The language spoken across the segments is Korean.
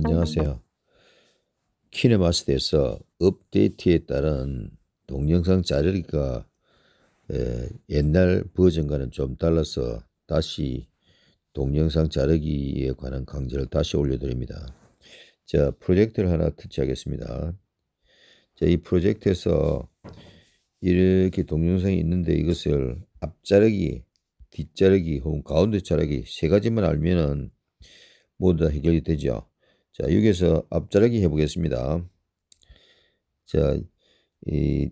안녕하세요. 키네마스터에서 업데이트에 따른 동영상 자르기가 옛날 버전과는 좀 달라서 다시 동영상 자르기에 관한 강좌를 다시 올려드립니다. 자, 프로젝트를 하나 터치하겠습니다. 자, 이 프로젝트에서 이렇게 동영상이 있는데 이것을 앞자르기, 뒷자르기 혹은 가운데 자르기 세 가지만 알면은 모두 다 해결이 되죠. 자, 여기에서 앞자르기 해보겠습니다. 자, 이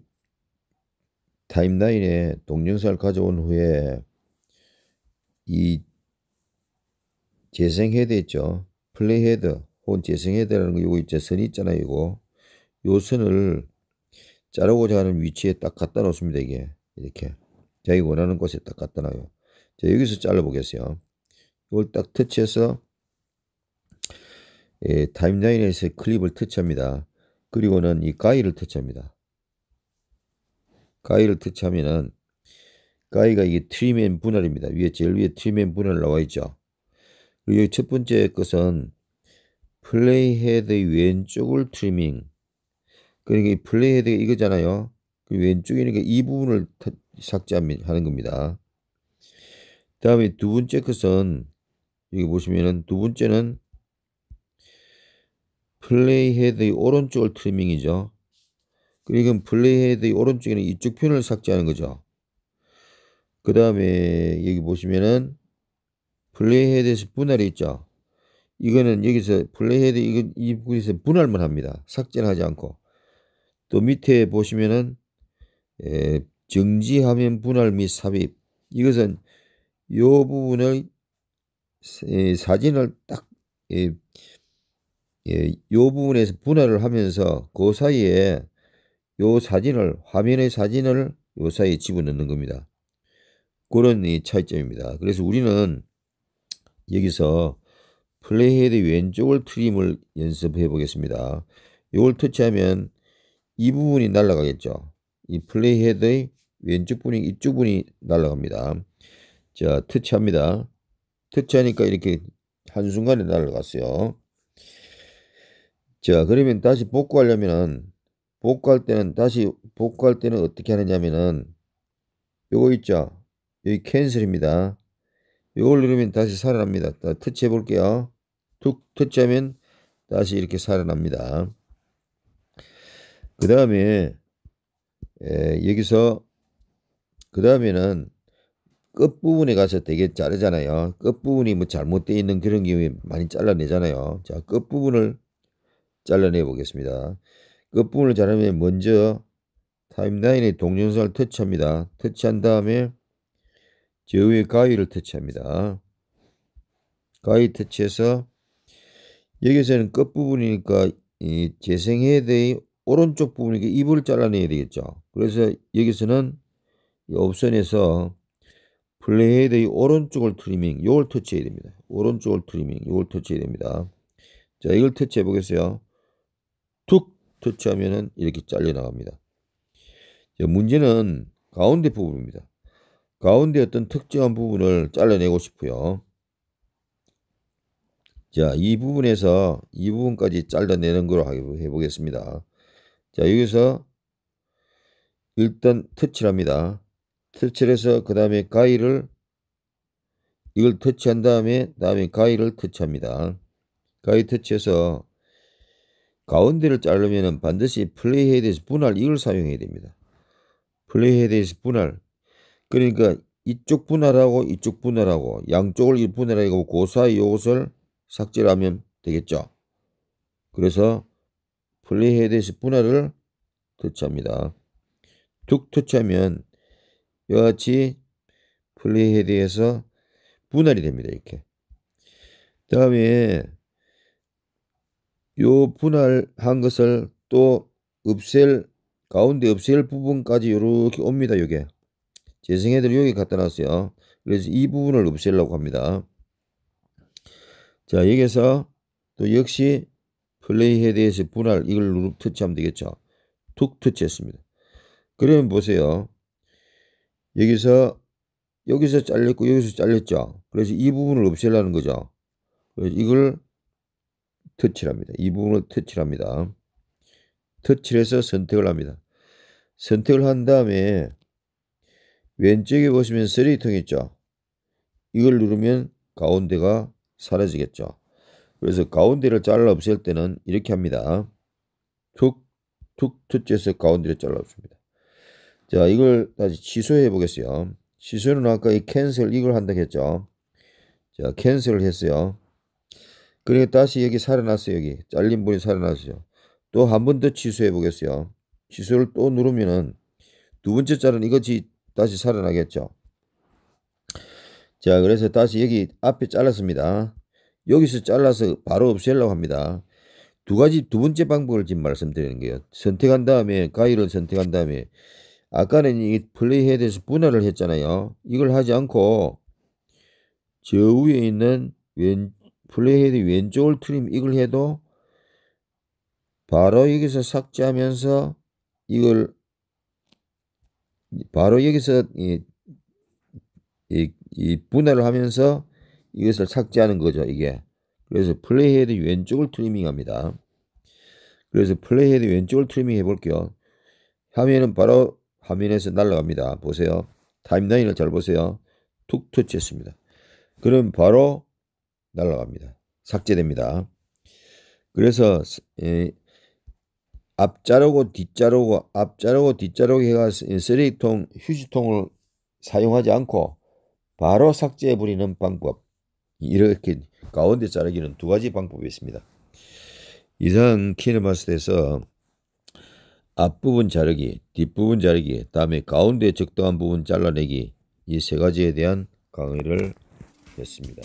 타임라인에 동영상을 가져온 후에 이 재생 헤드 있죠. 플레이 헤드 혹은 재생 헤드라는 거 요거 이제 선이 있잖아요. 이거 요 선을 자르고자 하는 위치에 딱 갖다 놓습니다. 이게 이렇게 자기 원하는 곳에 딱 갖다 놔요. 자 여기서 잘라 보겠어요. 이걸 딱 터치해서 예, 타임라인에서 클립을 터치합니다. 그리고는 이 가이를 터치합니다. 가이를 터치하면은 가이가 이게 트림앤 분할입니다. 위에 제일 위에 트림앤 분할 나와 있죠. 그리고 여기 첫 번째 것은 플레이 헤드 왼쪽을 트리밍. 그러니까 이 플레이 헤드가 이거잖아요. 그 왼쪽이니까 이 부분을 삭제하는 겁니다. 다음에 두 번째 것은 여기 보시면은 두 번째는 플레이헤드의 오른쪽을 트리밍이죠. 그리고 플레이헤드의 오른쪽에는 이쪽 핀을 삭제하는 거죠. 그 다음에 여기 보시면은 플레이헤드에서 분할이 있죠. 이거는 여기서 플레이헤드 이부분에서 분할만 합니다. 삭제는 하지 않고 또 밑에 보시면은 예, 정지화면 분할 및 삽입 이것은 요 부분을 예, 사진을 딱 예, 예, 요 부분에서 분할을 하면서 그 사이에 요 사진을 화면의 사진을 요 사이에 집어넣는 겁니다. 그런 이 차이점입니다. 그래서 우리는 여기서 플레이헤드 왼쪽을 트림을 연습해 보겠습니다. 요걸 터치하면 이 부분이 날아가겠죠. 이 플레이헤드의 왼쪽 분이 이쪽 분이 날아갑니다. 자, 터치합니다. 터치하니까 이렇게 한순간에 날아갔어요. 자, 그러면 다시 복구하려면은 복구할 때는 다시 복구할 때는 어떻게 하느냐면은 요거 있죠. 여기 캔슬입니다. 요걸 누르면 다시 살아납니다. 터치해 볼게요. 툭 터치하면 다시 이렇게 살아납니다. 그 다음에 여기서 그 다음에는 끝부분에 가서 되게 자르잖아요. 끝부분이 뭐 잘못되어 있는 그런 경우에 많이 잘라내잖아요. 자, 끝부분을 잘라내 보겠습니다. 끝부분을 그 자르면 먼저 타임라인의 동영상을 터치합니다. 터치한 다음에 저 위에 가위를 터치합니다. 가위 터치해서 여기서는 끝부분이니까 이 재생헤드의 오른쪽 부분이니까 입을 잘라내야 되겠죠. 그래서 여기서는 옵션에서 플레이헤드의 오른쪽을 트리밍 요걸 터치해야 됩니다. 오른쪽을 트리밍 요걸 터치해야 됩니다. 자 이걸 터치해 보겠어요. 터치하면은 이렇게 잘려 나갑니다. 문제는 가운데 부분입니다. 가운데 어떤 특정한 부분을 잘라내고 싶어요. 자, 이 부분에서 이 부분까지 잘라내는 걸로 해보겠습니다. 자, 여기서 일단 터치를 합니다. 터치를 해서 그 다음에 가위를 이걸 터치한 다음에 그 다음에 가위를 터치합니다. 가위 터치해서 가운데를 자르면 반드시 플레이헤드에서 분할 이걸 사용해야 됩니다. 플레이헤드에서 분할 그러니까 이쪽 분할하고 이쪽 분할하고 양쪽을 분할하고 그 사이 요것을 삭제를 하면 되겠죠. 그래서 플레이헤드에서 분할을 터치합니다. 툭 터치하면 이와 같이 플레이헤드에서 분할이 됩니다. 이렇게 다음에 요 분할한 것을 또 없앨 가운데 없앨 부분까지 이렇게 옵니다. 요게 재생해들 여기 갖다 놨어요. 그래서 이 부분을 없셀려고 합니다. 자 여기서 또 역시 플레이 헤드에서 분할 이걸 누르 터치하면 되겠죠. 툭 터치했습니다. 그러면 보세요. 여기서 여기서 잘렸고 여기서 잘렸죠. 그래서 이 부분을 없애려는 거죠. 이걸 터치합니다. 이 부분을 터치합니다. 터치해서 선택을 합니다. 선택을 한 다음에 왼쪽에 보시면 쓰레기통 있죠. 이걸 누르면 가운데가 사라지겠죠. 그래서 가운데를 잘라 없앨 때는 이렇게 합니다. 툭, 툭 터치해서 가운데를 잘라 없습니다. 자, 이걸 다시 취소해 보겠어요. 취소는 아까 이 캔슬 이걸 한다고 했죠. 자, 캔슬을 했어요. 그리고 다시 여기 살아났어 요 여기 잘린 분이 살아났어요. 또 한 번 더 취소해 보겠어요. 취소를 또 누르면은 두 번째 자는 이것이 다시 살아나겠죠. 자 그래서 다시 여기 앞에 잘랐습니다. 여기서 잘라서 바로 없애려고 합니다. 두 가지 두 번째 방법을 지금 말씀드리는 거예요. 선택한 다음에 가위를 선택한 다음에 아까는 이 플레이헤드에서 분할을 했잖아요. 이걸 하지 않고 저 위에 있는 왼 플레이헤드 왼쪽을 트림 이걸 해도 바로 여기서 삭제하면서 이걸 바로 여기서 이, 이, 이 분할을 하면서 이것을 삭제하는 거죠 이게 그래서 플레이헤드 왼쪽을 트리밍합니다 그래서 플레이헤드 왼쪽을 트리밍 해볼게요 화면은 바로 화면에서 날라갑니다 보세요 타임라인을 잘 보세요 툭 터치했습니다 그럼 바로 날라갑니다. 삭제됩니다. 그래서 예, 앞 자르고 뒷 자르고 앞 자르고 뒷 자르고 해가 쓰레기통 휴지통을 사용하지 않고 바로 삭제해 버리는 방법 이렇게 가운데 자르기는 두 가지 방법이 있습니다. 이상 키네마스에서 터 앞부분 자르기, 뒷부분 자르기, 다음에 가운데 적당한 부분 잘라내기 이 세 가지에 대한 강의를 했습니다.